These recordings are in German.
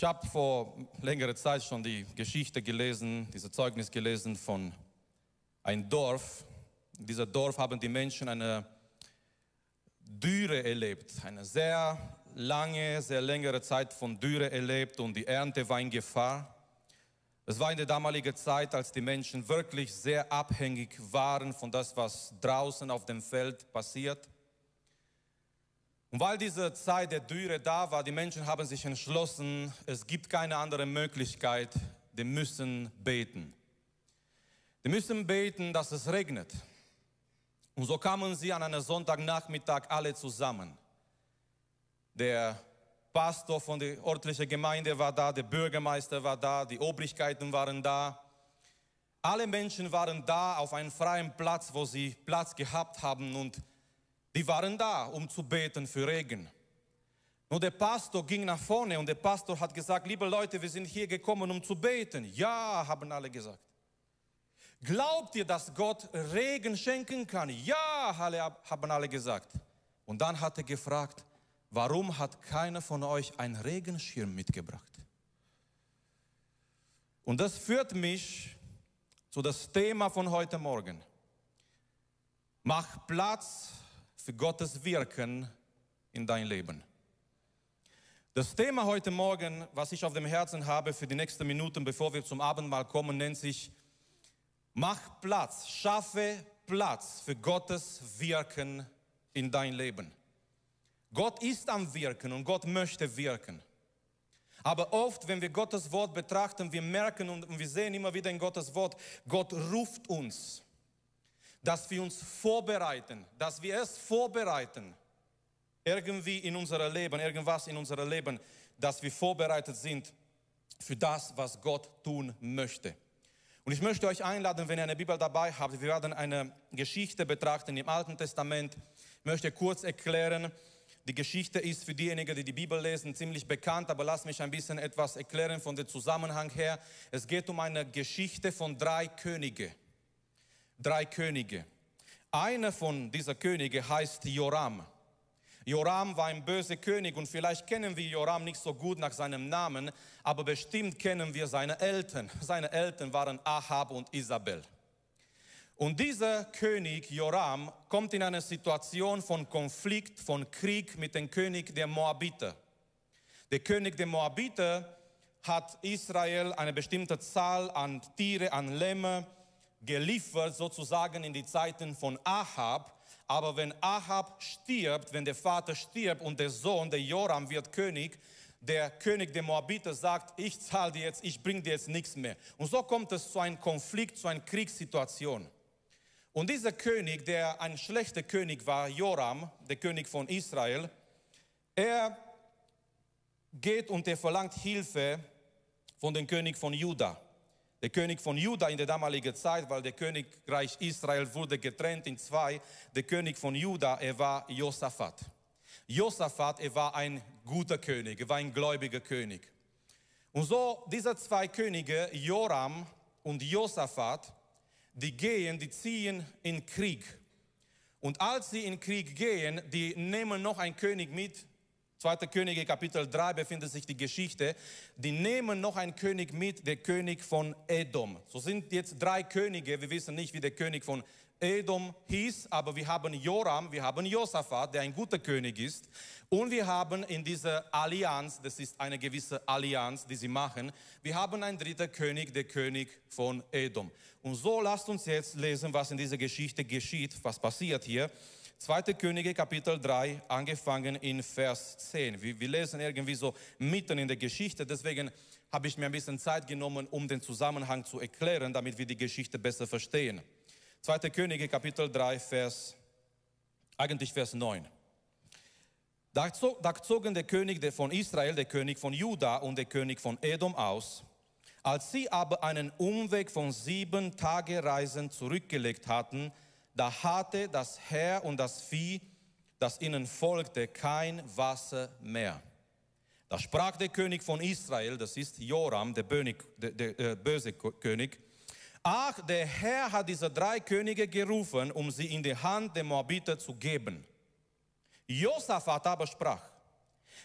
Ich habe vor längerer Zeit schon die Geschichte gelesen, dieses Zeugnis gelesen von einem Dorf. In diesem Dorf haben die Menschen eine Dürre erlebt, eine sehr lange, sehr längere Zeit von Dürre erlebt und die Ernte war in Gefahr. Es war in der damaligen Zeit, als die Menschen wirklich sehr abhängig waren von das, was draußen auf dem Feld passiert. Und weil diese Zeit der Dürre da war, die Menschen haben sich entschlossen, es gibt keine andere Möglichkeit, die müssen beten. Die müssen beten, dass es regnet. Und so kamen sie an einem Sonntagnachmittag alle zusammen. Der Pastor von der örtlichen Gemeinde war da, der Bürgermeister war da, die Obrigkeiten waren da. Alle Menschen waren da auf einem freien Platz, wo sie Platz gehabt haben und die waren da, um zu beten für Regen. Nur der Pastor ging nach vorne und der Pastor hat gesagt, liebe Leute, wir sind hier gekommen, um zu beten. Ja, haben alle gesagt. Glaubt ihr, dass Gott Regen schenken kann? Ja, haben alle gesagt. Und dann hat er gefragt, warum hat keiner von euch einen Regenschirm mitgebracht? Und das führt mich zu das Thema von heute Morgen. Mach Platz für Gottes Wirken in dein Leben. Das Thema heute Morgen, was ich auf dem Herzen habe für die nächsten Minuten, bevor wir zum Abendmahl kommen, nennt sich Mach Platz, schaffe Platz für Gottes Wirken in dein Leben. Gott ist am Wirken und Gott möchte wirken. Aber oft, wenn wir Gottes Wort betrachten, wir merken und wir sehen immer wieder in Gottes Wort, Gott ruft uns dass wir uns vorbereiten, dass wir es vorbereiten, irgendwie in unser Leben, irgendwas in unser Leben, dass wir vorbereitet sind für das, was Gott tun möchte. Und ich möchte euch einladen, wenn ihr eine Bibel dabei habt, wir werden eine Geschichte betrachten im Alten Testament. Ich möchte kurz erklären, die Geschichte ist für diejenigen, die die Bibel lesen, ziemlich bekannt, aber lasst mich ein bisschen etwas erklären von dem Zusammenhang her. Es geht um eine Geschichte von drei Königen drei Könige. Einer von dieser Könige heißt Joram. Joram war ein böser König und vielleicht kennen wir Joram nicht so gut nach seinem Namen, aber bestimmt kennen wir seine Eltern. Seine Eltern waren Ahab und Isabel. Und dieser König Joram kommt in eine Situation von Konflikt, von Krieg mit dem König der Moabiter. Der König der Moabiter hat Israel eine bestimmte Zahl an Tiere, an Lämmer, geliefert sozusagen in die Zeiten von Ahab. Aber wenn Ahab stirbt, wenn der Vater stirbt und der Sohn, der Joram, wird König, der König der Moabiter sagt, ich zahle dir jetzt, ich bringe dir jetzt nichts mehr. Und so kommt es zu einem Konflikt, zu einer Kriegssituation. Und dieser König, der ein schlechter König war, Joram, der König von Israel, er geht und er verlangt Hilfe von dem König von Juda. Der König von Juda in der damaligen Zeit, weil der Königreich Israel wurde getrennt in zwei, der König von Juda, er war Josaphat. Josaphat, er war ein guter König, er war ein gläubiger König. Und so, diese zwei Könige, Joram und Josaphat, die gehen, die ziehen in Krieg. Und als sie in Krieg gehen, die nehmen noch einen König mit, 2. Könige Kapitel 3 befindet sich die Geschichte. Die nehmen noch einen König mit, der König von Edom. So sind jetzt drei Könige. Wir wissen nicht, wie der König von Edom hieß, aber wir haben Joram, wir haben Josaphat, der ein guter König ist. Und wir haben in dieser Allianz, das ist eine gewisse Allianz, die sie machen, wir haben einen dritten König, der König von Edom. Und so lasst uns jetzt lesen, was in dieser Geschichte geschieht, was passiert hier. 2. Könige, Kapitel 3, angefangen in Vers 10. Wir, wir, lesen irgendwie so mitten in der Geschichte, deswegen habe ich mir ein bisschen Zeit genommen, um den Zusammenhang zu erklären, damit wir die Geschichte besser verstehen. 2. Könige, Kapitel 3, Vers, eigentlich Vers 9. Da, zog, da zogen der König von Israel, der König von Juda und der König von Edom aus. Als sie aber einen Umweg von sieben Tagereisen zurückgelegt hatten, da hatte das Herr und das Vieh, das ihnen folgte, kein Wasser mehr. Da sprach der König von Israel, das ist Joram, der, Bönig, der, der, der äh, böse König, Ach, der Herr hat diese drei Könige gerufen, um sie in die Hand der Moabiter zu geben. Josaphat aber sprach,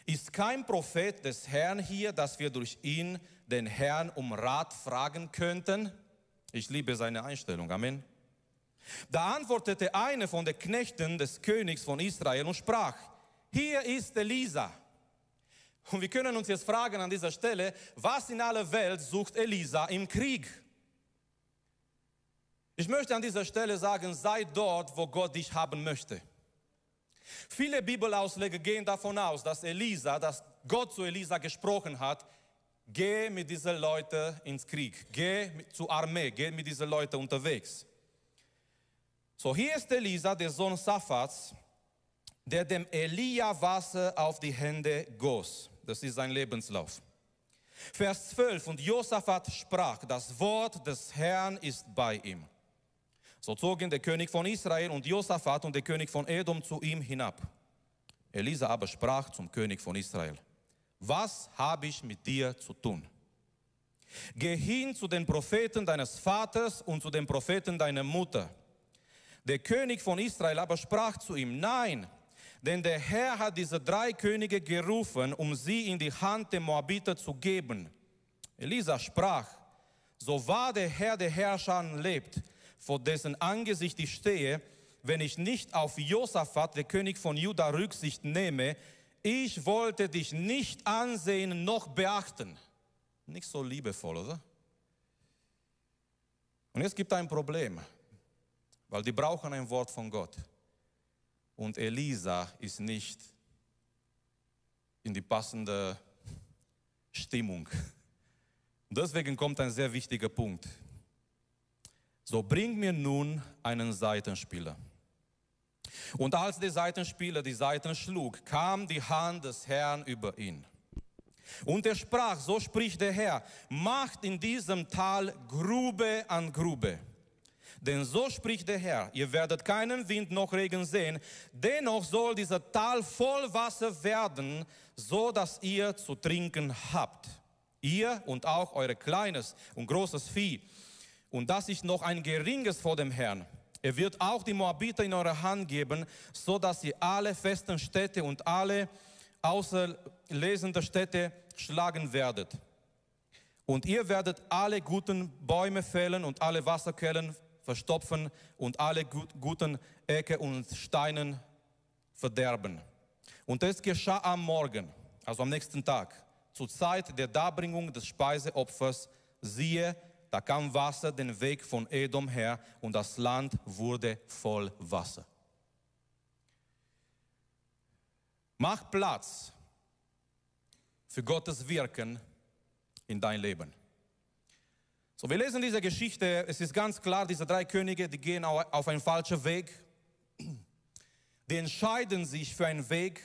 ist kein Prophet des Herrn hier, dass wir durch ihn den Herrn um Rat fragen könnten? Ich liebe seine Einstellung. Amen. Da antwortete einer von den Knechten des Königs von Israel und sprach, hier ist Elisa. Und wir können uns jetzt fragen an dieser Stelle, was in aller Welt sucht Elisa im Krieg? Ich möchte an dieser Stelle sagen, sei dort, wo Gott dich haben möchte. Viele Bibelausleger gehen davon aus, dass Elisa, dass Gott zu Elisa gesprochen hat, geh mit diesen Leuten ins Krieg, geh zur Armee, geh mit diesen Leuten unterwegs. So, hier ist Elisa, der Sohn Safats, der dem Elia Wasser auf die Hände goss. Das ist sein Lebenslauf. Vers 12, und Josaphat sprach, das Wort des Herrn ist bei ihm. So zogen der König von Israel und Josaphat und der König von Edom zu ihm hinab. Elisa aber sprach zum König von Israel, was habe ich mit dir zu tun? Geh hin zu den Propheten deines Vaters und zu den Propheten deiner Mutter der König von Israel aber sprach zu ihm, nein, denn der Herr hat diese drei Könige gerufen, um sie in die Hand der Moabiter zu geben. Elisa sprach, so wahr der Herr der Herrscher lebt, vor dessen Angesicht ich stehe, wenn ich nicht auf Josaphat, der König von Juda, Rücksicht nehme, ich wollte dich nicht ansehen noch beachten. Nicht so liebevoll, oder? Und jetzt gibt ein Problem. Weil die brauchen ein Wort von Gott. Und Elisa ist nicht in die passende Stimmung. Und deswegen kommt ein sehr wichtiger Punkt. So bring mir nun einen Seitenspieler. Und als der Seitenspieler die Seiten schlug, kam die Hand des Herrn über ihn. Und er sprach, so spricht der Herr, macht in diesem Tal Grube an Grube denn so spricht der Herr, ihr werdet keinen Wind noch Regen sehen, dennoch soll dieser Tal voll Wasser werden, so dass ihr zu trinken habt. Ihr und auch eure kleines und großes Vieh. Und das ist noch ein geringes vor dem Herrn. Er wird auch die Moabiter in eure Hand geben, so dass ihr alle festen Städte und alle außerlesenden Städte schlagen werdet. Und ihr werdet alle guten Bäume fällen und alle Wasserquellen verstopfen und alle gut, guten Ecke und Steinen verderben. Und es geschah am Morgen, also am nächsten Tag, zur Zeit der Darbringung des Speiseopfers, siehe, da kam Wasser den Weg von Edom her und das Land wurde voll Wasser. Mach Platz für Gottes Wirken in dein Leben. So, wir lesen diese Geschichte. Es ist ganz klar, diese drei Könige, die gehen auf einen falschen Weg. Die entscheiden sich für einen Weg.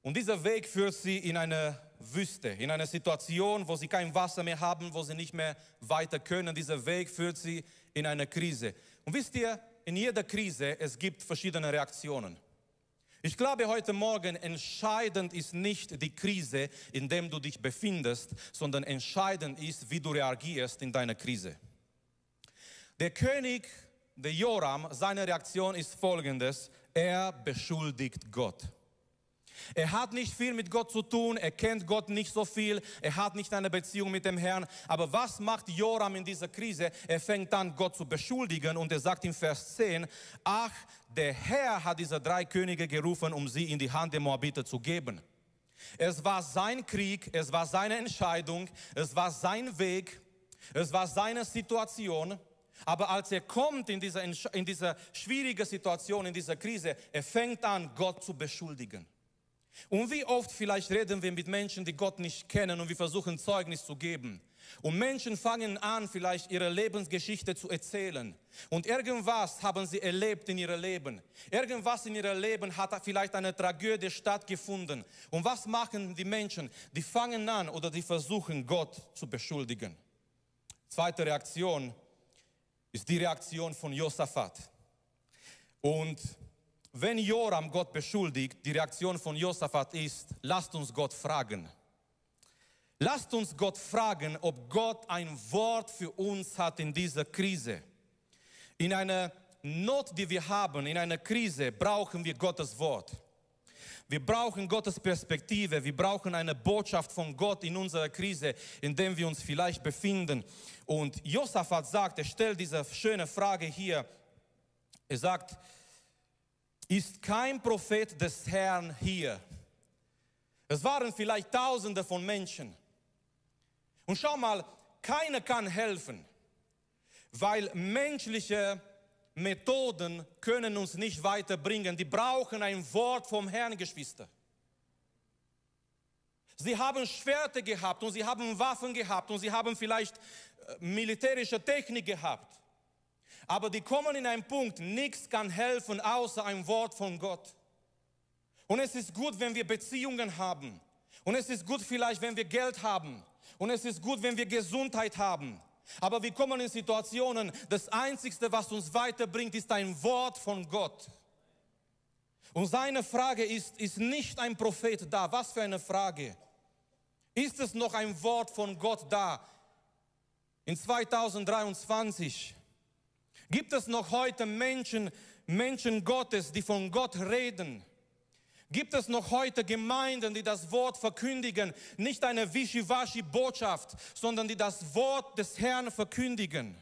Und dieser Weg führt sie in eine Wüste, in eine Situation, wo sie kein Wasser mehr haben, wo sie nicht mehr weiter können. Dieser Weg führt sie in eine Krise. Und wisst ihr, in jeder Krise, es gibt verschiedene Reaktionen. Ich glaube, heute Morgen entscheidend ist nicht die Krise, in der du dich befindest, sondern entscheidend ist, wie du reagierst in deiner Krise. Der König, der Joram, seine Reaktion ist folgendes. Er beschuldigt Gott. Er hat nicht viel mit Gott zu tun, er kennt Gott nicht so viel, er hat nicht eine Beziehung mit dem Herrn. Aber was macht Joram in dieser Krise? Er fängt an, Gott zu beschuldigen und er sagt im Vers 10, ach, der Herr hat diese drei Könige gerufen, um sie in die Hand der Moabiter zu geben. Es war sein Krieg, es war seine Entscheidung, es war sein Weg, es war seine Situation. Aber als er kommt in dieser, in dieser schwierigen Situation, in dieser Krise, er fängt an, Gott zu beschuldigen. Und wie oft vielleicht reden wir mit Menschen, die Gott nicht kennen und wir versuchen Zeugnis zu geben. Und Menschen fangen an, vielleicht ihre Lebensgeschichte zu erzählen. Und irgendwas haben sie erlebt in ihrem Leben. Irgendwas in ihrem Leben hat vielleicht eine Tragödie stattgefunden. Und was machen die Menschen? Die fangen an oder die versuchen, Gott zu beschuldigen. Zweite Reaktion ist die Reaktion von Josaphat. Und wenn Joram Gott beschuldigt, die Reaktion von Josaphat ist, lasst uns Gott fragen. Lasst uns Gott fragen, ob Gott ein Wort für uns hat in dieser Krise. In einer Not, die wir haben, in einer Krise, brauchen wir Gottes Wort. Wir brauchen Gottes Perspektive, wir brauchen eine Botschaft von Gott in unserer Krise, in der wir uns vielleicht befinden. Und Josaphat sagt, er stellt diese schöne Frage hier. Er sagt, ist kein Prophet des Herrn hier. Es waren vielleicht Tausende von Menschen. Und schau mal, keiner kann helfen, weil menschliche Methoden können uns nicht weiterbringen. Die brauchen ein Wort vom Herrn, Geschwister. Sie haben Schwerter gehabt und sie haben Waffen gehabt und sie haben vielleicht äh, militärische Technik gehabt. Aber die kommen in einen Punkt, nichts kann helfen außer ein Wort von Gott. Und es ist gut, wenn wir Beziehungen haben. Und es ist gut vielleicht, wenn wir Geld haben. Und es ist gut, wenn wir Gesundheit haben. Aber wir kommen in Situationen, das Einzige, was uns weiterbringt, ist ein Wort von Gott. Und seine Frage ist, ist nicht ein Prophet da? Was für eine Frage. Ist es noch ein Wort von Gott da? In 2023 Gibt es noch heute Menschen, Menschen Gottes, die von Gott reden? Gibt es noch heute Gemeinden, die das Wort verkündigen? Nicht eine Wischiwaschi-Botschaft, sondern die das Wort des Herrn verkündigen.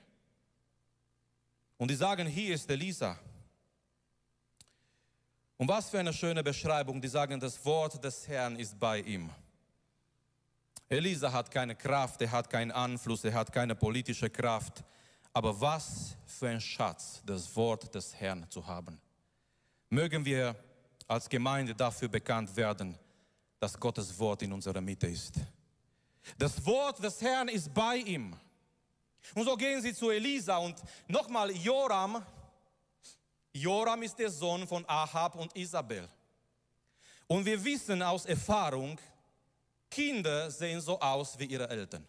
Und die sagen, hier ist Elisa. Und was für eine schöne Beschreibung, die sagen, das Wort des Herrn ist bei ihm. Elisa hat keine Kraft, er hat keinen Anfluss, er hat keine politische Kraft. Aber was für ein Schatz, das Wort des Herrn zu haben. Mögen wir als Gemeinde dafür bekannt werden, dass Gottes Wort in unserer Mitte ist. Das Wort des Herrn ist bei ihm. Und so gehen sie zu Elisa und nochmal Joram. Joram ist der Sohn von Ahab und Isabel. Und wir wissen aus Erfahrung, Kinder sehen so aus wie ihre Eltern.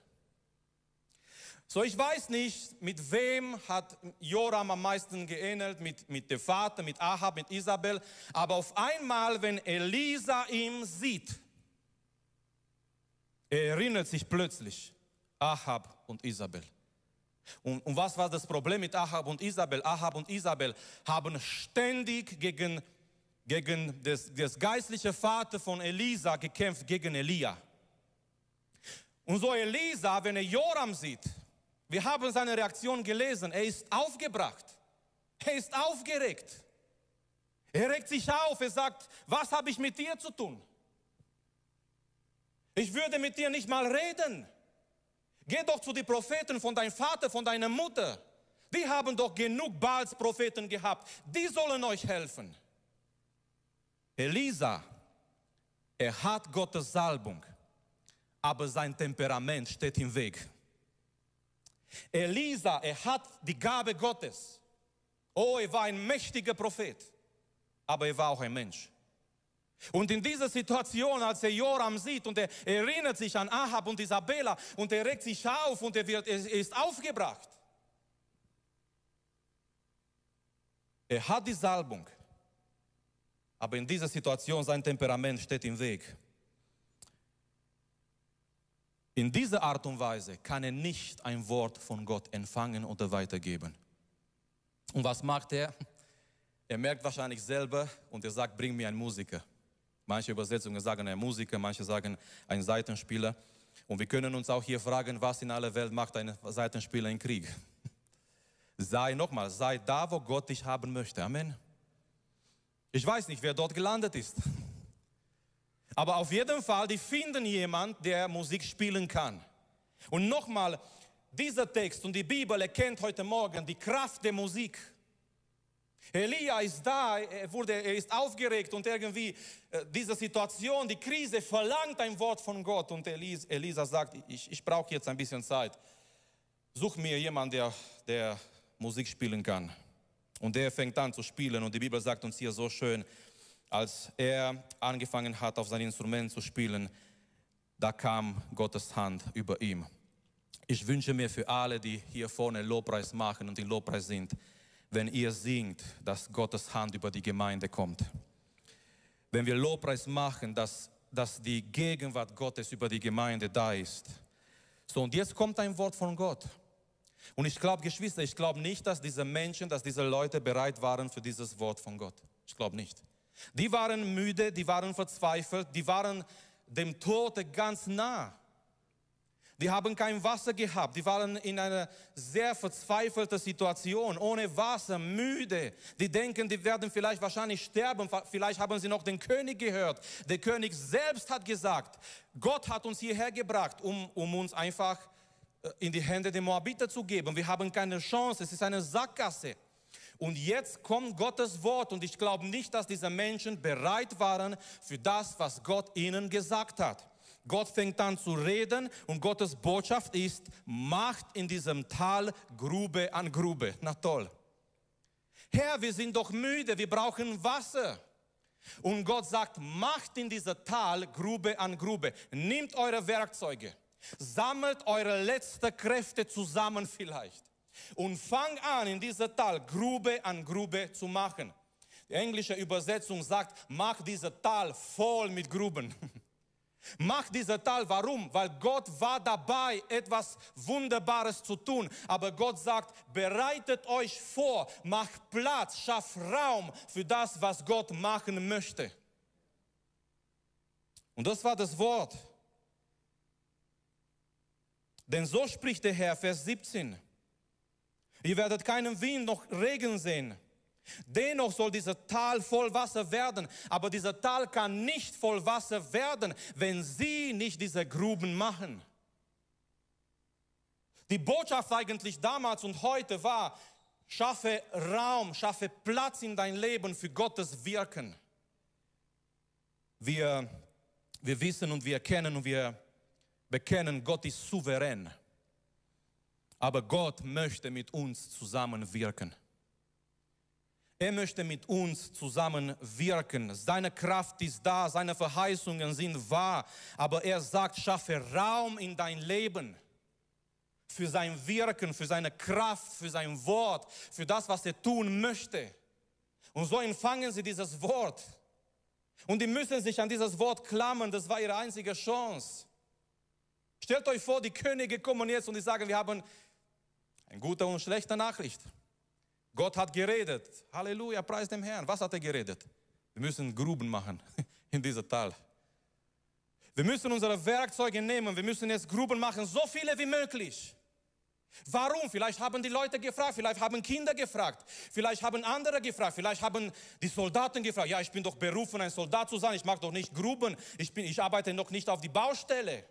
So, ich weiß nicht, mit wem hat Joram am meisten geähnelt, mit, mit dem Vater, mit Ahab, mit Isabel. Aber auf einmal, wenn Elisa ihn sieht, er erinnert sich plötzlich Ahab und Isabel. Und, und, was war das Problem mit Ahab und Isabel? Ahab und Isabel haben ständig gegen, gegen das, das geistliche Vater von Elisa gekämpft, gegen Elia. Und so Elisa, wenn er Joram sieht, wir haben seine Reaktion gelesen. Er ist aufgebracht. Er ist aufgeregt. Er regt sich auf. Er sagt, was habe ich mit dir zu tun? Ich würde mit dir nicht mal reden. Geh doch zu den Propheten von deinem Vater, von deiner Mutter. Die haben doch genug Bals Propheten gehabt. Die sollen euch helfen. Elisa, er hat Gottes Salbung, aber sein Temperament steht im Weg. Elisa, er hat die Gabe Gottes. Oh, er war ein mächtiger Prophet, aber er war auch ein Mensch. Und in dieser Situation, als er Joram sieht und er erinnert sich an Ahab und Isabella und er regt sich auf und er, wird, er ist aufgebracht. Er hat die Salbung, aber in dieser Situation sein Temperament steht im Weg. In dieser Art und Weise kann er nicht ein Wort von Gott empfangen oder weitergeben. Und was macht er? Er merkt wahrscheinlich selber und er sagt, bring mir einen Musiker. Manche Übersetzungen sagen ein Musiker, manche sagen ein Seitenspieler. Und wir können uns auch hier fragen, was in aller Welt macht ein Seitenspieler im Krieg? Sei nochmal, sei da, wo Gott dich haben möchte. Amen. Ich weiß nicht, wer dort gelandet ist. Aber auf jeden Fall, die finden jemand, der Musik spielen kann. Und nochmal, dieser Text und die Bibel erkennt heute Morgen die Kraft der Musik. Elia ist da, er, wurde, er ist aufgeregt und irgendwie äh, diese Situation, die Krise verlangt ein Wort von Gott. Und Elis, Elisa sagt, ich, ich brauche jetzt ein bisschen Zeit. Such mir jemanden, der, der Musik spielen kann. Und der fängt an zu spielen und die Bibel sagt uns hier so schön, als er angefangen hat, auf sein Instrument zu spielen, da kam Gottes Hand über ihm. Ich wünsche mir für alle, die hier vorne Lobpreis machen und in Lobpreis sind, wenn ihr singt, dass Gottes Hand über die Gemeinde kommt. Wenn wir Lobpreis machen, dass, dass die Gegenwart Gottes über die Gemeinde da ist. So, und jetzt kommt ein Wort von Gott. Und ich glaube, Geschwister, ich glaube nicht, dass diese Menschen, dass diese Leute bereit waren für dieses Wort von Gott. Ich glaube nicht. Die waren müde, die waren verzweifelt, die waren dem Tode ganz nah. Die haben kein Wasser gehabt, die waren in einer sehr verzweifelten Situation, ohne Wasser, müde. Die denken, die werden vielleicht wahrscheinlich sterben, vielleicht haben sie noch den König gehört. Der König selbst hat gesagt, Gott hat uns hierher gebracht, um, um uns einfach äh, in die Hände der Moabiter zu geben. Wir haben keine Chance, es ist eine Sackgasse. Und jetzt kommt Gottes Wort und ich glaube nicht, dass diese Menschen bereit waren für das, was Gott ihnen gesagt hat. Gott fängt an zu reden und Gottes Botschaft ist, macht in diesem Tal Grube an Grube. Na toll. Herr, wir sind doch müde, wir brauchen Wasser. Und Gott sagt, macht in diesem Tal Grube an Grube. Nehmt eure Werkzeuge, sammelt eure letzten Kräfte zusammen vielleicht und fang an, in dieser Tal Grube an Grube zu machen. Die englische Übersetzung sagt, mach dieser Tal voll mit Gruben. Mach dieser Tal, warum? Weil Gott war dabei, etwas Wunderbares zu tun. Aber Gott sagt, bereitet euch vor, macht Platz, schafft Raum für das, was Gott machen möchte. Und das war das Wort. Denn so spricht der Herr, Vers 17. Ihr werdet keinen Wind noch Regen sehen. Dennoch soll dieser Tal voll Wasser werden, aber dieser Tal kann nicht voll Wasser werden, wenn sie nicht diese Gruben machen. Die Botschaft eigentlich damals und heute war, schaffe Raum, schaffe Platz in dein Leben für Gottes Wirken. Wir, wir wissen und wir erkennen und wir bekennen, Gott ist souverän. Aber Gott möchte mit uns zusammenwirken. Er möchte mit uns zusammenwirken. Seine Kraft ist da, seine Verheißungen sind wahr. Aber er sagt, schaffe Raum in dein Leben für sein Wirken, für seine Kraft, für sein Wort, für das, was er tun möchte. Und so empfangen sie dieses Wort. Und die müssen sich an dieses Wort klammern, das war ihre einzige Chance. Stellt euch vor, die Könige kommen jetzt und die sagen, wir haben eine gute und schlechte Nachricht. Gott hat geredet. Halleluja, preis dem Herrn. Was hat er geredet? Wir müssen Gruben machen in diesem Tal. Wir müssen unsere Werkzeuge nehmen. Wir müssen jetzt Gruben machen, so viele wie möglich. Warum? Vielleicht haben die Leute gefragt, vielleicht haben Kinder gefragt, vielleicht haben andere gefragt, vielleicht haben die Soldaten gefragt. Ja, ich bin doch berufen, ein Soldat zu sein. Ich mag doch nicht Gruben. Ich, bin, ich arbeite noch nicht auf die Baustelle.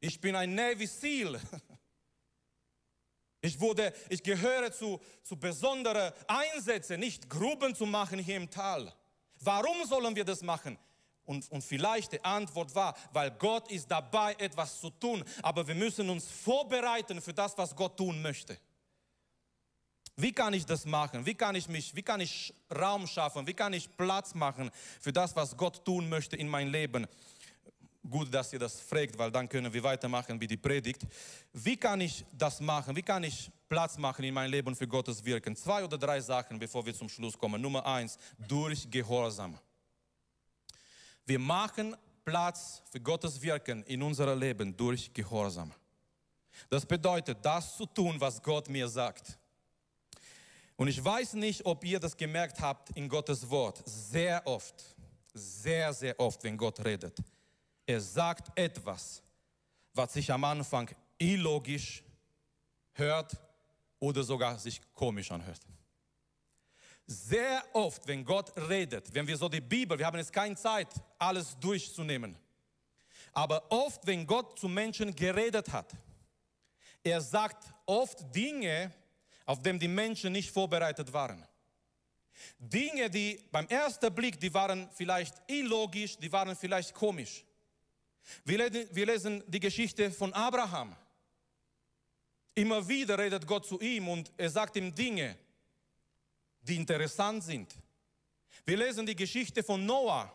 Ich bin ein Navy Seal. Ich, wurde, ich gehöre zu, zu besonderen Einsätzen, nicht Gruben zu machen hier im Tal. Warum sollen wir das machen? Und, und vielleicht die Antwort war, weil Gott ist dabei, etwas zu tun. Aber wir müssen uns vorbereiten für das, was Gott tun möchte. Wie kann ich das machen? Wie kann ich mich, wie kann ich Raum schaffen? Wie kann ich Platz machen für das, was Gott tun möchte in mein Leben? gut, dass ihr das fragt, weil dann können wir weitermachen mit der Predigt. Wie kann ich das machen? Wie kann ich Platz machen in mein Leben für Gottes Wirken? Zwei oder drei Sachen, bevor wir zum Schluss kommen. Nummer eins, durch Gehorsam. Wir machen Platz für Gottes Wirken in unserem Leben durch Gehorsam. Das bedeutet, das zu tun, was Gott mir sagt. Und ich weiß nicht, ob ihr das gemerkt habt in Gottes Wort. Sehr oft, sehr, sehr oft, wenn Gott redet, er sagt etwas, was sich am Anfang illogisch hört oder sogar sich komisch anhört. Sehr oft, wenn Gott redet, wenn wir so die Bibel, wir haben jetzt keine Zeit, alles durchzunehmen, aber oft, wenn Gott zu Menschen geredet hat, er sagt oft Dinge, auf denen die Menschen nicht vorbereitet waren. Dinge, die beim ersten Blick, die waren vielleicht illogisch, die waren vielleicht komisch. Wir lesen die Geschichte von Abraham. Immer wieder redet Gott zu ihm und er sagt ihm Dinge, die interessant sind. Wir lesen die Geschichte von Noah.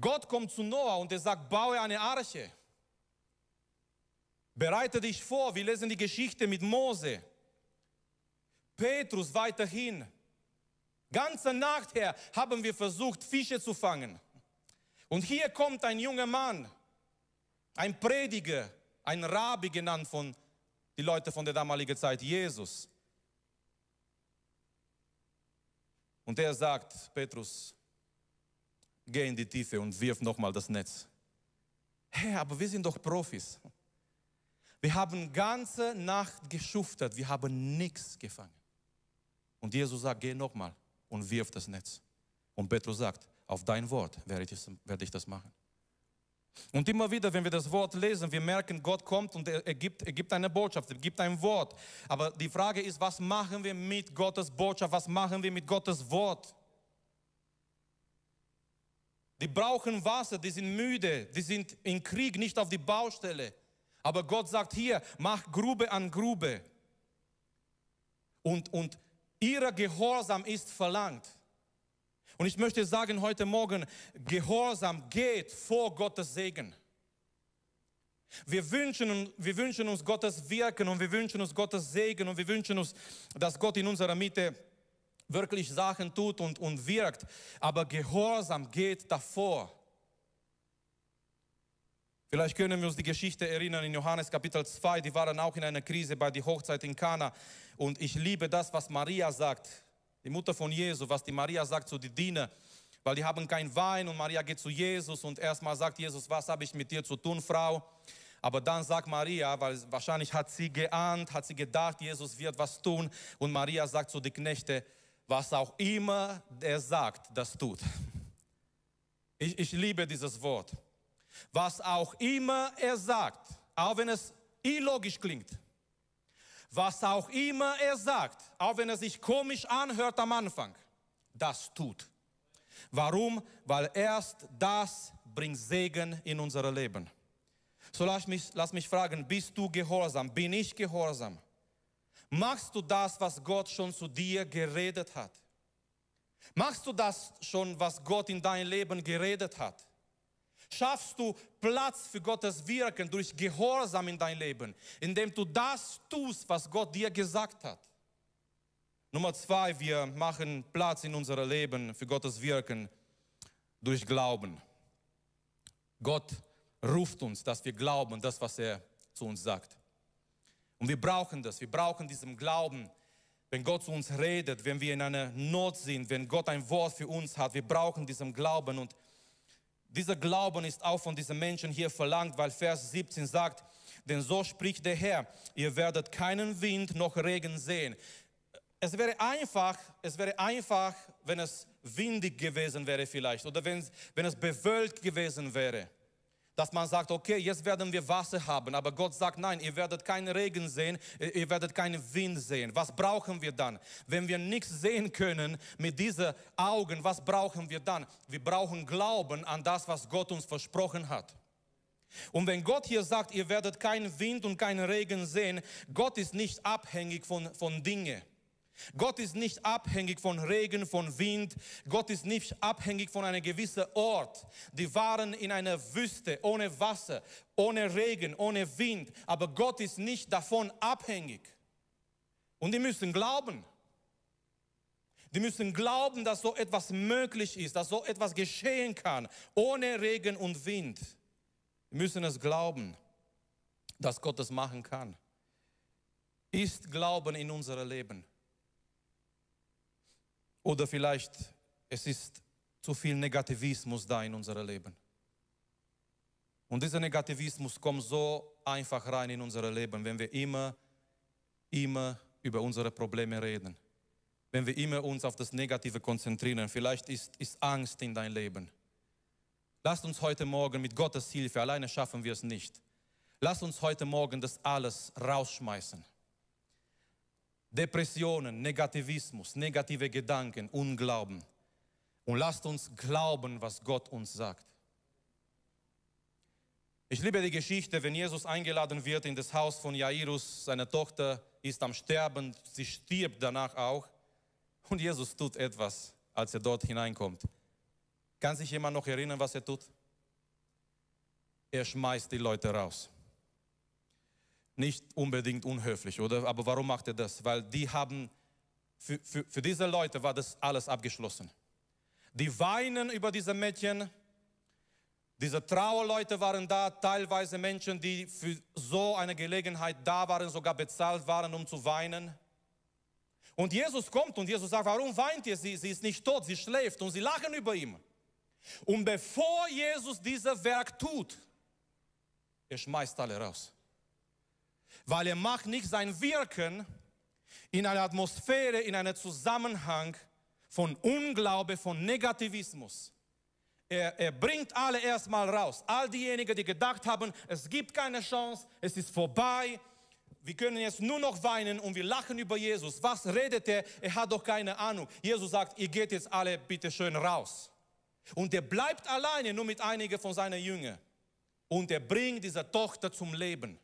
Gott kommt zu Noah und er sagt, baue eine Arche. Bereite dich vor. Wir lesen die Geschichte mit Mose. Petrus weiterhin. Ganze Nacht her haben wir versucht, Fische zu fangen. Und hier kommt ein junger Mann, ein Prediger, ein Rabbi genannt von den Leuten von der damaligen Zeit, Jesus. Und er sagt, Petrus, geh in die Tiefe und wirf nochmal das Netz. Hey, aber wir sind doch Profis. Wir haben ganze Nacht geschuftet, wir haben nichts gefangen. Und Jesus sagt, geh nochmal und wirf das Netz. Und Petrus sagt, auf dein Wort werde ich, werde ich das machen. Und immer wieder, wenn wir das Wort lesen, wir merken, Gott kommt und er, gibt, er gibt eine Botschaft, er gibt ein Wort. Aber die Frage ist, was machen wir mit Gottes Botschaft, was machen wir mit Gottes Wort? Die brauchen Wasser, die sind müde, die sind im Krieg, nicht auf die Baustelle. Aber Gott sagt hier, mach Grube an Grube. Und, und ihr Gehorsam ist verlangt. Und ich möchte sagen heute Morgen, Gehorsam geht vor Gottes Segen. Wir wünschen, wir wünschen uns Gottes Wirken und wir wünschen uns Gottes Segen und wir wünschen uns, dass Gott in unserer Mitte wirklich Sachen tut und, und wirkt. Aber Gehorsam geht davor. Vielleicht können wir uns die Geschichte erinnern in Johannes Kapitel 2, die waren auch in einer Krise bei der Hochzeit in Kana. Und ich liebe das, was Maria sagt die Mutter von Jesus, was die Maria sagt zu den Dienern, weil die haben keinen Wein und Maria geht zu Jesus und erstmal sagt Jesus, was habe ich mit dir zu tun, Frau? Aber dann sagt Maria, weil wahrscheinlich hat sie geahnt, hat sie gedacht, Jesus wird was tun und Maria sagt zu den Knechten, was auch immer er sagt, das tut. Ich, ich liebe dieses Wort. Was auch immer er sagt, auch wenn es illogisch klingt, was auch immer er sagt, auch wenn er sich komisch anhört am Anfang, das tut. Warum? Weil erst das bringt Segen in unser Leben. So lass mich, lass mich fragen, bist du gehorsam? Bin ich gehorsam? Machst du das, was Gott schon zu dir geredet hat? Machst du das schon, was Gott in dein Leben geredet hat? schaffst du Platz für Gottes Wirken durch Gehorsam in dein Leben, indem du das tust, was Gott dir gesagt hat. Nummer zwei, wir machen Platz in unserem Leben für Gottes Wirken durch Glauben. Gott ruft uns, dass wir glauben, das, was er zu uns sagt. Und wir brauchen das, wir brauchen diesen Glauben, wenn Gott zu uns redet, wenn wir in einer Not sind, wenn Gott ein Wort für uns hat, wir brauchen diesen Glauben und dieser Glauben ist auch von diesen Menschen hier verlangt, weil Vers 17 sagt, denn so spricht der Herr, ihr werdet keinen Wind noch Regen sehen. Es wäre einfach, es wäre einfach, wenn es windig gewesen wäre vielleicht oder wenn, wenn es bewölkt gewesen wäre dass man sagt, okay, jetzt werden wir Wasser haben, aber Gott sagt, nein, ihr werdet keinen Regen sehen, ihr werdet keinen Wind sehen. Was brauchen wir dann? Wenn wir nichts sehen können mit diesen Augen, was brauchen wir dann? Wir brauchen Glauben an das, was Gott uns versprochen hat. Und wenn Gott hier sagt, ihr werdet keinen Wind und keinen Regen sehen, Gott ist nicht abhängig von, von Dingen. Gott ist nicht abhängig von Regen, von Wind. Gott ist nicht abhängig von einem gewissen Ort. Die waren in einer Wüste ohne Wasser, ohne Regen, ohne Wind. Aber Gott ist nicht davon abhängig. Und die müssen glauben. Die müssen glauben, dass so etwas möglich ist, dass so etwas geschehen kann, ohne Regen und Wind. Die müssen es glauben, dass Gott es machen kann. Ist Glauben in unserem Leben. Oder vielleicht es ist zu viel Negativismus da in unserem Leben. Und dieser Negativismus kommt so einfach rein in unser Leben, wenn wir immer, immer über unsere Probleme reden. Wenn wir immer uns auf das Negative konzentrieren. Vielleicht ist, ist Angst in dein Leben. Lasst uns heute Morgen mit Gottes Hilfe, alleine schaffen wir es nicht. Lasst uns heute Morgen das alles rausschmeißen. Depressionen, Negativismus, negative Gedanken, Unglauben. Und lasst uns glauben, was Gott uns sagt. Ich liebe die Geschichte, wenn Jesus eingeladen wird in das Haus von Jairus, seine Tochter ist am Sterben, sie stirbt danach auch. Und Jesus tut etwas, als er dort hineinkommt. Kann sich jemand noch erinnern, was er tut? Er schmeißt die Leute raus nicht unbedingt unhöflich, oder? Aber warum macht er das? Weil die haben, für, für, für diese Leute war das alles abgeschlossen. Die weinen über diese Mädchen. Diese Trauerleute waren da, teilweise Menschen, die für so eine Gelegenheit da waren, sogar bezahlt waren, um zu weinen. Und Jesus kommt und Jesus sagt, warum weint ihr sie? Sie ist nicht tot, sie schläft und sie lachen über ihm. Und bevor Jesus dieses Werk tut, er schmeißt alle raus weil er macht nicht sein Wirken in einer Atmosphäre, in einem Zusammenhang von Unglaube, von Negativismus. Er, er bringt alle erstmal raus. All diejenigen, die gedacht haben, es gibt keine Chance, es ist vorbei, wir können jetzt nur noch weinen und wir lachen über Jesus. Was redet er? Er hat doch keine Ahnung. Jesus sagt, ihr geht jetzt alle bitte schön raus. Und er bleibt alleine, nur mit einigen von seinen Jüngern. Und er bringt diese Tochter zum Leben.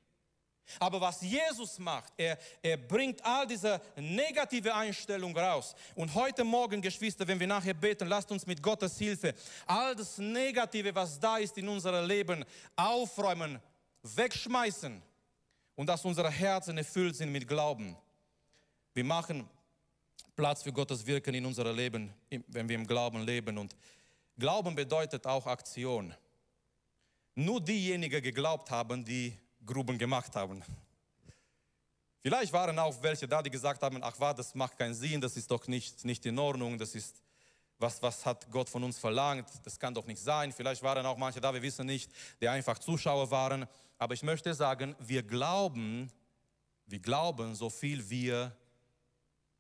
Aber was Jesus macht, er, er bringt all diese negative Einstellung raus. Und heute Morgen, Geschwister, wenn wir nachher beten, lasst uns mit Gottes Hilfe all das Negative, was da ist in unserem Leben, aufräumen, wegschmeißen und dass unsere Herzen erfüllt sind mit Glauben. Wir machen Platz für Gottes Wirken in unserem Leben, wenn wir im Glauben leben. Und Glauben bedeutet auch Aktion. Nur diejenigen geglaubt haben, die Gruben gemacht haben. Vielleicht waren auch welche da, die gesagt haben, ach war, das macht keinen Sinn, das ist doch nicht, nicht in Ordnung, das ist, was, was hat Gott von uns verlangt, das kann doch nicht sein. Vielleicht waren auch manche da, wir wissen nicht, die einfach Zuschauer waren. Aber ich möchte sagen, wir glauben, wir glauben, so viel wir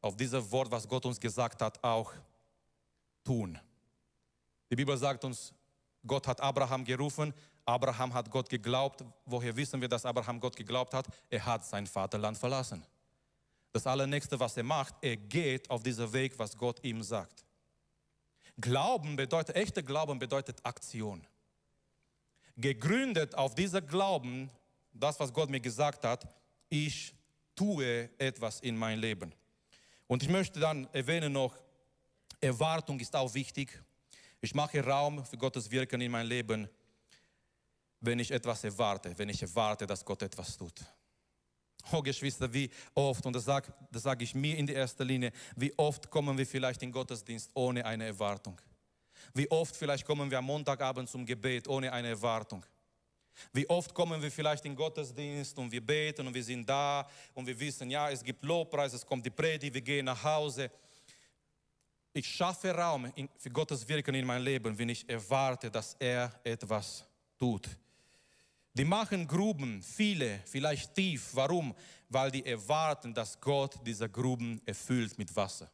auf dieses Wort, was Gott uns gesagt hat, auch tun. Die Bibel sagt uns, Gott hat Abraham gerufen, Abraham hat Gott geglaubt. Woher wissen wir, dass Abraham Gott geglaubt hat? Er hat sein Vaterland verlassen. Das Allernächste, was er macht, er geht auf diesen Weg, was Gott ihm sagt. Glauben bedeutet, echter Glauben bedeutet Aktion. Gegründet auf dieser Glauben, das, was Gott mir gesagt hat, ich tue etwas in mein Leben. Und ich möchte dann erwähnen noch, Erwartung ist auch wichtig. Ich mache Raum für Gottes Wirken in mein Leben wenn ich etwas erwarte, wenn ich erwarte, dass Gott etwas tut. Oh Geschwister, wie oft, und das sage sag ich mir in der ersten Linie, wie oft kommen wir vielleicht in Gottesdienst ohne eine Erwartung. Wie oft vielleicht kommen wir am Montagabend zum Gebet ohne eine Erwartung. Wie oft kommen wir vielleicht in Gottesdienst und wir beten und wir sind da und wir wissen, ja, es gibt Lobpreis, es kommt die Predigt, wir gehen nach Hause. Ich schaffe Raum für Gottes Wirken in mein Leben, wenn ich erwarte, dass er etwas tut. Die machen Gruben, viele, vielleicht tief. Warum? Weil die erwarten, dass Gott diese Gruben erfüllt mit Wasser.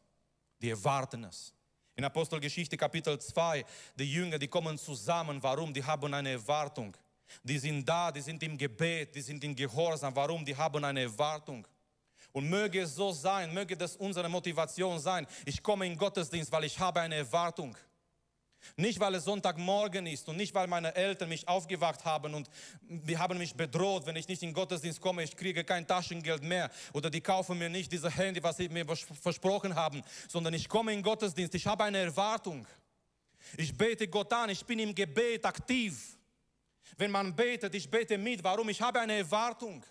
Die erwarten es. In Apostelgeschichte Kapitel 2, die Jünger, die kommen zusammen. Warum? Die haben eine Erwartung. Die sind da, die sind im Gebet, die sind im Gehorsam. Warum? Die haben eine Erwartung. Und möge es so sein, möge das unsere Motivation sein. Ich komme in Gottesdienst, weil ich habe eine Erwartung nicht, weil es Sonntagmorgen ist und nicht, weil meine Eltern mich aufgewacht haben und die haben mich bedroht, wenn ich nicht in den Gottesdienst komme, ich kriege kein Taschengeld mehr oder die kaufen mir nicht diese Handy, was sie mir versprochen haben, sondern ich komme in den Gottesdienst, ich habe eine Erwartung. Ich bete Gott an, ich bin im Gebet aktiv. Wenn man betet, ich bete mit. Warum? Ich habe eine Erwartung.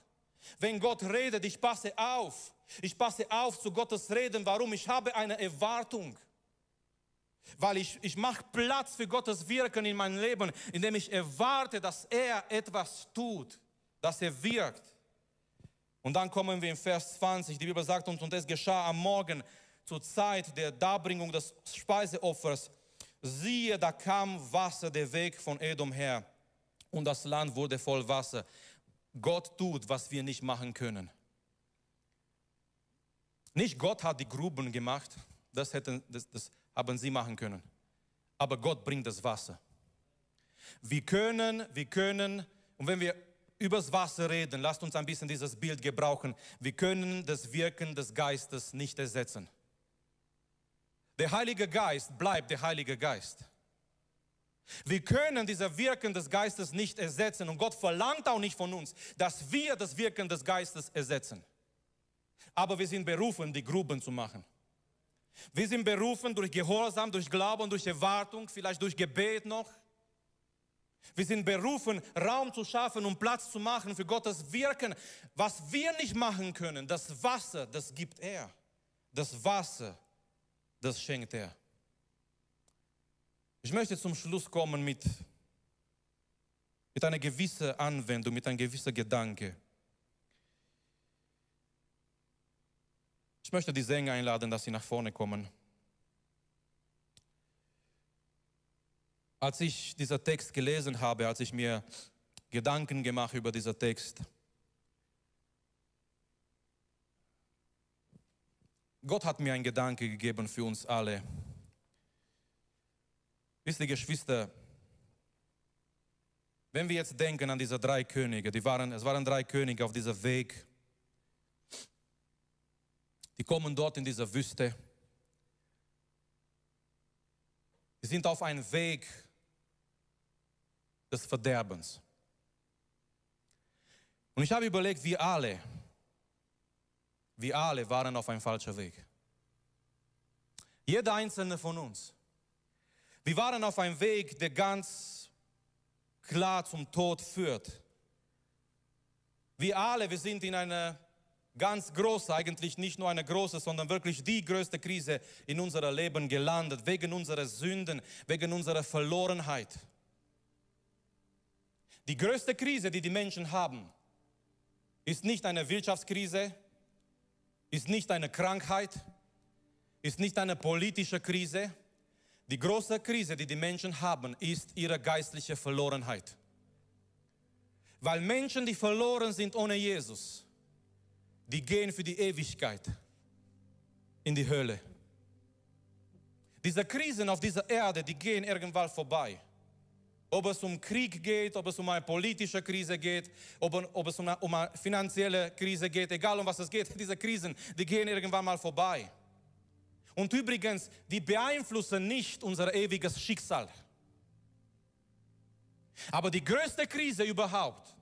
Wenn Gott redet, ich passe auf. Ich passe auf zu Gottes Reden. Warum? Ich habe eine Erwartung. Weil ich, ich mache Platz für Gottes Wirken in meinem Leben, indem ich erwarte, dass er etwas tut, dass er wirkt. Und dann kommen wir in Vers 20. Die Bibel sagt uns, und es geschah am Morgen zur Zeit der Darbringung des Speiseopfers. Siehe, da kam Wasser der Weg von Edom her und das Land wurde voll Wasser. Gott tut, was wir nicht machen können. Nicht Gott hat die Gruben gemacht, das, hätten, das, das, haben sie machen können. Aber Gott bringt das Wasser. Wir können, wir können, und wenn wir übers Wasser reden, lasst uns ein bisschen dieses Bild gebrauchen. Wir können das Wirken des Geistes nicht ersetzen. Der Heilige Geist bleibt der Heilige Geist. Wir können dieses Wirken des Geistes nicht ersetzen und Gott verlangt auch nicht von uns, dass wir das Wirken des Geistes ersetzen. Aber wir sind berufen, die Gruben zu machen. Wir sind berufen durch Gehorsam, durch Glauben, durch Erwartung, vielleicht durch Gebet noch. Wir sind berufen, Raum zu schaffen und Platz zu machen für Gottes Wirken. Was wir nicht machen können, das Wasser, das gibt er. Das Wasser, das schenkt er. Ich möchte zum Schluss kommen mit, mit einer gewissen Anwendung, mit einem gewissen Gedanke. möchte die Sänger einladen, dass sie nach vorne kommen. Als ich diesen Text gelesen habe, als ich mir Gedanken gemacht über diesen Text, Gott hat mir einen Gedanke gegeben für uns alle. Wisst ihr, Geschwister, wenn wir jetzt denken an diese drei Könige, die waren, es waren drei Könige auf diesem Weg die kommen dort in dieser Wüste. Sie sind auf einem Weg des Verderbens. Und ich habe überlegt, wir alle, wir alle waren auf einem falschen Weg. Jeder einzelne von uns. Wir waren auf einem Weg, der ganz klar zum Tod führt. Wir alle, wir sind in einer ganz groß, eigentlich nicht nur eine große, sondern wirklich die größte Krise in unserem Leben gelandet, wegen unserer Sünden, wegen unserer Verlorenheit. Die größte Krise, die die Menschen haben, ist nicht eine Wirtschaftskrise, ist nicht eine Krankheit, ist nicht eine politische Krise. Die große Krise, die die Menschen haben, ist ihre geistliche Verlorenheit. Weil Menschen, die verloren sind ohne Jesus, die gehen für die Ewigkeit in die Hölle. Diese Krisen auf dieser Erde, die gehen irgendwann vorbei. Ob es um Krieg geht, ob es um eine politische Krise geht, ob, ob es um eine, um eine finanzielle Krise geht, egal um was es geht, diese Krisen, die gehen irgendwann mal vorbei. Und übrigens, die beeinflussen nicht unser ewiges Schicksal. Aber die größte Krise überhaupt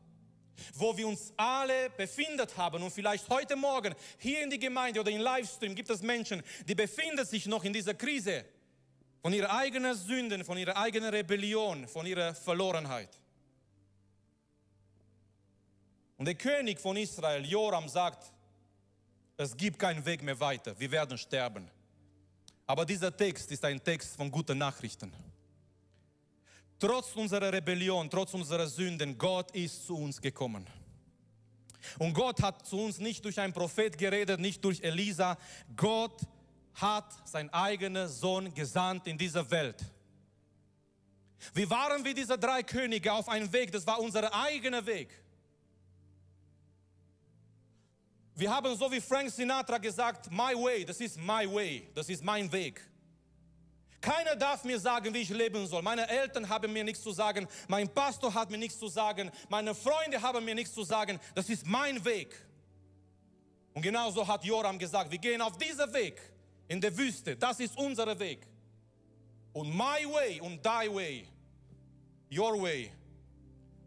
wo wir uns alle befindet haben und vielleicht heute Morgen hier in die Gemeinde oder im Livestream gibt es Menschen, die befinden sich noch in dieser Krise von ihrer eigenen Sünden, von ihrer eigenen Rebellion, von ihrer Verlorenheit. Und der König von Israel, Joram, sagt, es gibt keinen Weg mehr weiter, wir werden sterben. Aber dieser Text ist ein Text von guten Nachrichten trotz unserer Rebellion, trotz unserer Sünden, Gott ist zu uns gekommen. Und Gott hat zu uns nicht durch einen Prophet geredet, nicht durch Elisa. Gott hat sein eigener Sohn gesandt in diese Welt. Wir waren wie diese drei Könige auf einem Weg, das war unser eigener Weg. Wir haben so wie Frank Sinatra gesagt, my way, das ist my way, das ist mein Weg. Keiner darf mir sagen, wie ich leben soll. Meine Eltern haben mir nichts zu sagen. Mein Pastor hat mir nichts zu sagen. Meine Freunde haben mir nichts zu sagen. Das ist mein Weg. Und genauso hat Joram gesagt, wir gehen auf diesen Weg in der Wüste. Das ist unser Weg. Und my way und thy way, your way,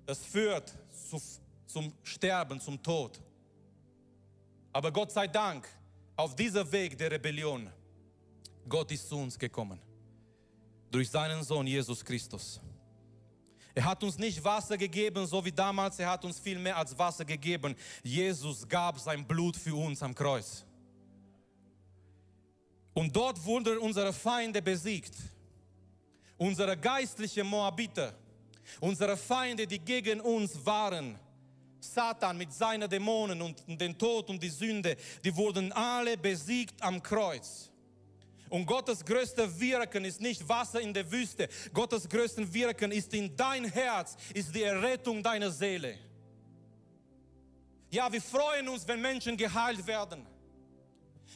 das führt zu, zum Sterben, zum Tod. Aber Gott sei Dank, auf diesem Weg der Rebellion, Gott ist zu uns gekommen durch seinen Sohn Jesus Christus. Er hat uns nicht Wasser gegeben, so wie damals, er hat uns viel mehr als Wasser gegeben. Jesus gab sein Blut für uns am Kreuz. Und dort wurden unsere Feinde besiegt. Unsere geistlichen Moabiter, unsere Feinde, die gegen uns waren, Satan mit seinen Dämonen und den Tod und die Sünde, die wurden alle besiegt am Kreuz. Und Gottes größte Wirken ist nicht Wasser in der Wüste. Gottes größten Wirken ist in dein Herz, ist die Errettung deiner Seele. Ja, wir freuen uns, wenn Menschen geheilt werden.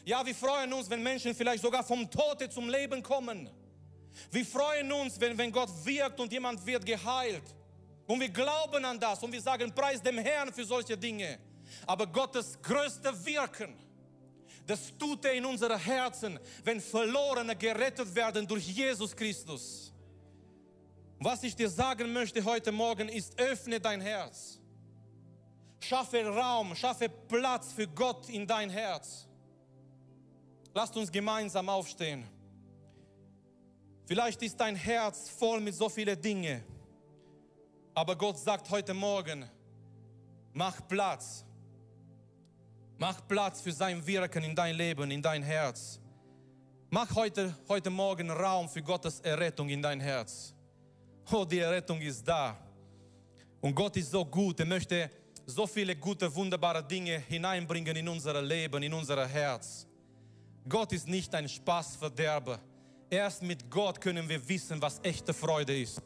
Ja, wir freuen uns, wenn Menschen vielleicht sogar vom Tode zum Leben kommen. Wir freuen uns, wenn, wenn Gott wirkt und jemand wird geheilt. Und wir glauben an das und wir sagen, preis dem Herrn für solche Dinge. Aber Gottes größte Wirken ist, das tut er in unseren Herzen, wenn Verlorene gerettet werden durch Jesus Christus. Was ich dir sagen möchte heute Morgen ist, öffne dein Herz. Schaffe Raum, schaffe Platz für Gott in dein Herz. Lasst uns gemeinsam aufstehen. Vielleicht ist dein Herz voll mit so vielen Dingen, aber Gott sagt heute Morgen, mach Platz Mach Platz für sein Wirken in dein Leben, in dein Herz. Mach heute, heute Morgen Raum für Gottes Errettung in dein Herz. Oh, die Errettung ist da. Und Gott ist so gut. Er möchte so viele gute, wunderbare Dinge hineinbringen in unser Leben, in unser Herz. Gott ist nicht ein Spaßverderber. Erst mit Gott können wir wissen, was echte Freude ist.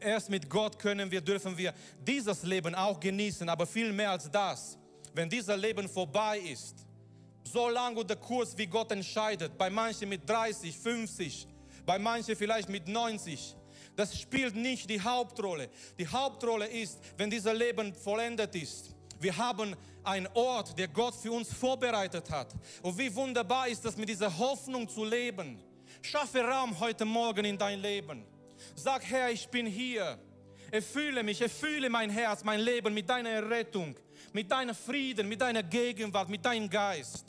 Erst, mit Gott können wir, dürfen wir dieses Leben auch genießen, aber viel mehr als das. Wenn dieser Leben vorbei ist, so lang oder kurz, wie Gott entscheidet, bei manchen mit 30, 50, bei manchen vielleicht mit 90, das spielt nicht die Hauptrolle. Die Hauptrolle ist, wenn dieser Leben vollendet ist. Wir haben einen Ort, der Gott für uns vorbereitet hat. Und wie wunderbar ist das, mit dieser Hoffnung zu leben. Schaffe Raum heute Morgen in dein Leben. Sag, Herr, ich bin hier. Erfülle mich, erfülle mein Herz, mein Leben mit deiner Rettung mit deinem Frieden, mit deiner Gegenwart, mit deinem Geist.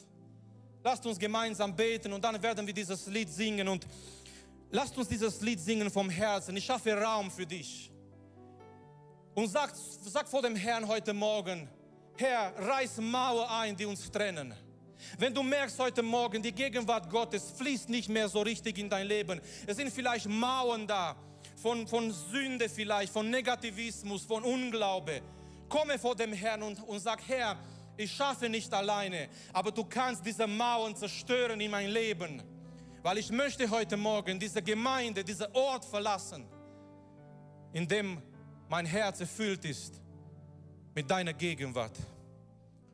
Lasst uns gemeinsam beten und dann werden wir dieses Lied singen und lasst uns dieses Lied singen vom Herzen. Ich schaffe Raum für dich. Und sag, sag vor dem Herrn heute Morgen, Herr, reiß Mauer ein, die uns trennen. Wenn du merkst heute Morgen, die Gegenwart Gottes fließt nicht mehr so richtig in dein Leben. Es sind vielleicht Mauern da, von, von Sünde vielleicht, von Negativismus, von Unglaube komme vor dem Herrn und, und sag, Herr, ich schaffe nicht alleine, aber du kannst diese Mauern zerstören in mein Leben, weil ich möchte heute Morgen diese Gemeinde, diesen Ort verlassen, in dem mein Herz erfüllt ist mit deiner Gegenwart.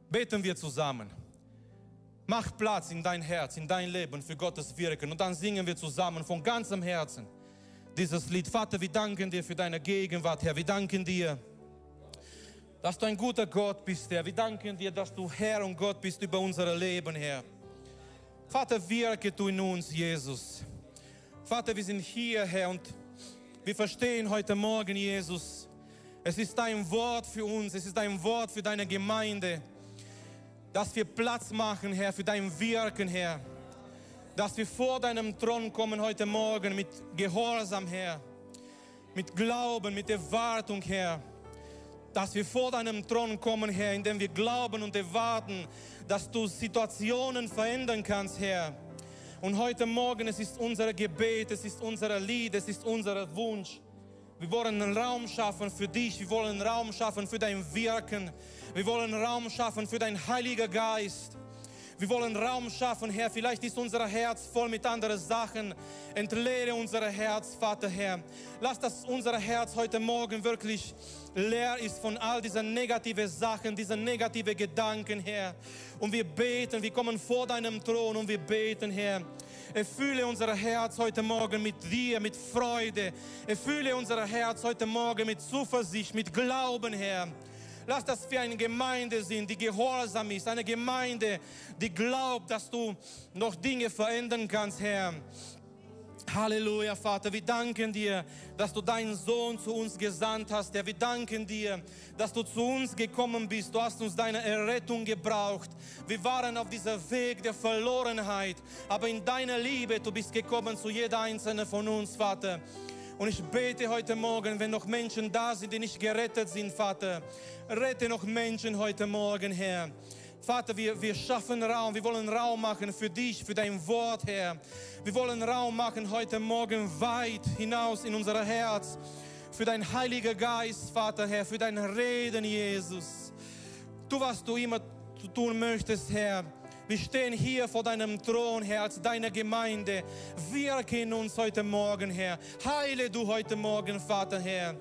Beten wir zusammen. Mach Platz in dein Herz, in dein Leben für Gottes Wirken und dann singen wir zusammen von ganzem Herzen dieses Lied. Vater, wir danken dir für deine Gegenwart, Herr. Wir danken dir dass du ein guter Gott bist, Herr. Wir danken dir, dass du Herr und Gott bist über unser Leben, Herr. Vater, wirke du in uns, Jesus. Vater, wir sind hier, Herr, und wir verstehen heute Morgen, Jesus, es ist dein Wort für uns, es ist dein Wort für deine Gemeinde, dass wir Platz machen, Herr, für dein Wirken, Herr. Dass wir vor deinem Thron kommen heute Morgen mit Gehorsam, Herr, mit Glauben, mit Erwartung, Herr dass wir vor deinem Thron kommen, Herr, indem wir glauben und erwarten, dass du Situationen verändern kannst, Herr. Und heute Morgen, es ist unser Gebet, es ist unser Lied, es ist unser Wunsch. Wir wollen einen Raum schaffen für dich, wir wollen einen Raum schaffen für dein Wirken, wir wollen einen Raum schaffen für dein Heiliger Geist. Wir wollen Raum schaffen, Herr. Vielleicht ist unser Herz voll mit anderen Sachen. Entleere unser Herz, Vater, Herr. Lass, dass unser Herz heute Morgen wirklich leer ist von all diesen negativen Sachen, diesen negativen Gedanken, Herr. Und wir beten, wir kommen vor deinem Thron und wir beten, Herr. Erfülle unser Herz heute Morgen mit dir, mit Freude. Erfülle unser Herz heute Morgen mit Zuversicht, mit Glauben, Herr. Lass, dass wir eine Gemeinde sind, die gehorsam ist, eine Gemeinde, die glaubt, dass du noch Dinge verändern kannst, Herr. Halleluja, Vater, wir danken dir, dass du deinen Sohn zu uns gesandt hast, Herr. Wir danken dir, dass du zu uns gekommen bist. Du hast uns deine Errettung gebraucht. Wir waren auf diesem Weg der Verlorenheit, aber in deiner Liebe, du bist gekommen zu jeder einzelnen von uns, Vater. Und ich bete heute Morgen, wenn noch Menschen da sind, die nicht gerettet sind, Vater, rette noch Menschen heute Morgen, Herr. Vater, wir, wir schaffen Raum. Wir wollen Raum machen für dich, für dein Wort, Herr. Wir wollen Raum machen heute Morgen weit hinaus in unser Herz. Für dein Heiliger Geist, Vater, Herr, für dein Reden, Jesus. Tu, was du immer tun möchtest, Herr. Wir stehen hier vor deinem Thron, Herr, als deiner Gemeinde. Wirke in uns heute Morgen, Herr. Heile du heute Morgen, Vater, Herr.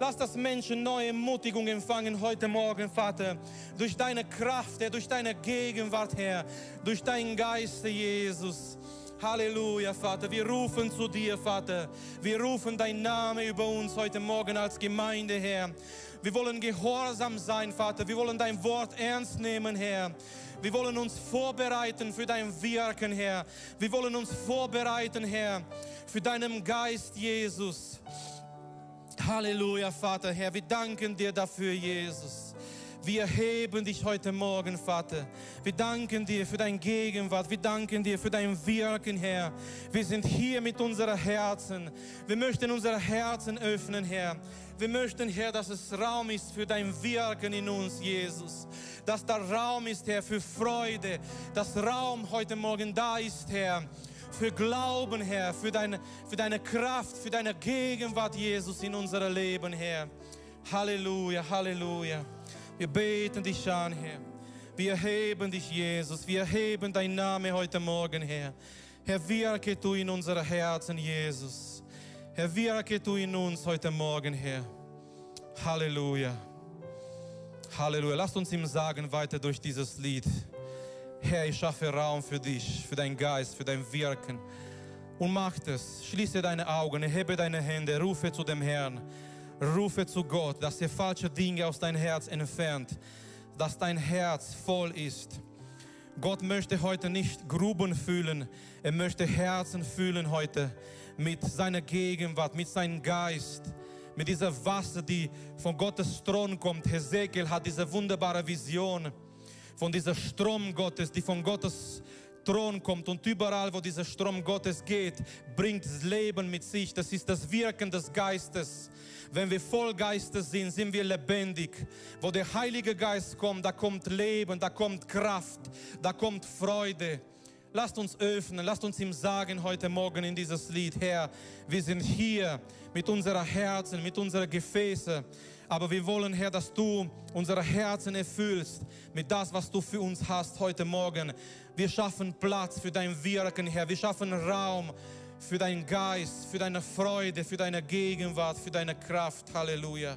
Lass, das Menschen neue Ermutigung empfangen heute Morgen, Vater. Durch deine Kraft, Herr, durch deine Gegenwart, Herr. Durch deinen Geist, Jesus. Halleluja, Vater. Wir rufen zu dir, Vater. Wir rufen dein Name über uns heute Morgen als Gemeinde, Herr. Wir wollen gehorsam sein, Vater. Wir wollen dein Wort ernst nehmen, Herr. Wir wollen uns vorbereiten für dein Wirken, Herr. Wir wollen uns vorbereiten, Herr, für deinen Geist, Jesus. Halleluja, Vater, Herr. Wir danken dir dafür, Jesus. Wir heben dich heute Morgen, Vater. Wir danken dir für dein Gegenwart. Wir danken dir für dein Wirken, Herr. Wir sind hier mit unseren Herzen. Wir möchten unsere Herzen öffnen, Herr. Wir möchten, Herr, dass es Raum ist für dein Wirken in uns, Jesus. Dass da Raum ist, Herr, für Freude. Dass Raum heute Morgen da ist, Herr für Glauben, Herr, für deine, für deine Kraft, für deine Gegenwart, Jesus, in unserem Leben, Herr. Halleluja, Halleluja. Wir beten dich an, Herr. Wir heben dich, Jesus. Wir heben dein Name heute Morgen, Herr. Herr, wirke du in unsere Herzen, Jesus. Herr, wirke du in uns heute Morgen, Herr. Halleluja. Halleluja. Lasst uns ihm sagen weiter durch dieses Lied. Herr, ich schaffe Raum für dich, für deinen Geist, für dein Wirken. Und mach es. Schließe deine Augen, hebe deine Hände, rufe zu dem Herrn rufe zu Gott, dass er falsche Dinge aus deinem Herz entfernt, dass dein Herz voll ist. Gott möchte heute nicht Gruben füllen, er möchte Herzen füllen heute mit seiner Gegenwart, mit seinem Geist, mit dieser Wasser, die von Gottes Thron kommt. Hesekiel hat diese wunderbare Vision von dieser Strom Gottes, die von Gottes Thron kommt und überall, wo dieser Strom Gottes geht, bringt das Leben mit sich. Das ist das Wirken des Geistes. Wenn wir voll Geistes sind, sind wir lebendig. Wo der Heilige Geist kommt, da kommt Leben, da kommt Kraft, da kommt Freude. Lasst uns öffnen, lasst uns ihm sagen heute Morgen in dieses Lied, Herr, wir sind hier mit unserer Herzen, mit unseren Gefäßen. Aber wir wollen, Herr, dass du unsere Herzen erfüllst mit das, was du für uns hast heute Morgen. Wir schaffen Platz für dein Wirken, Herr. Wir schaffen Raum für deinen Geist, für deine Freude, für deine Gegenwart, für deine Kraft. Halleluja.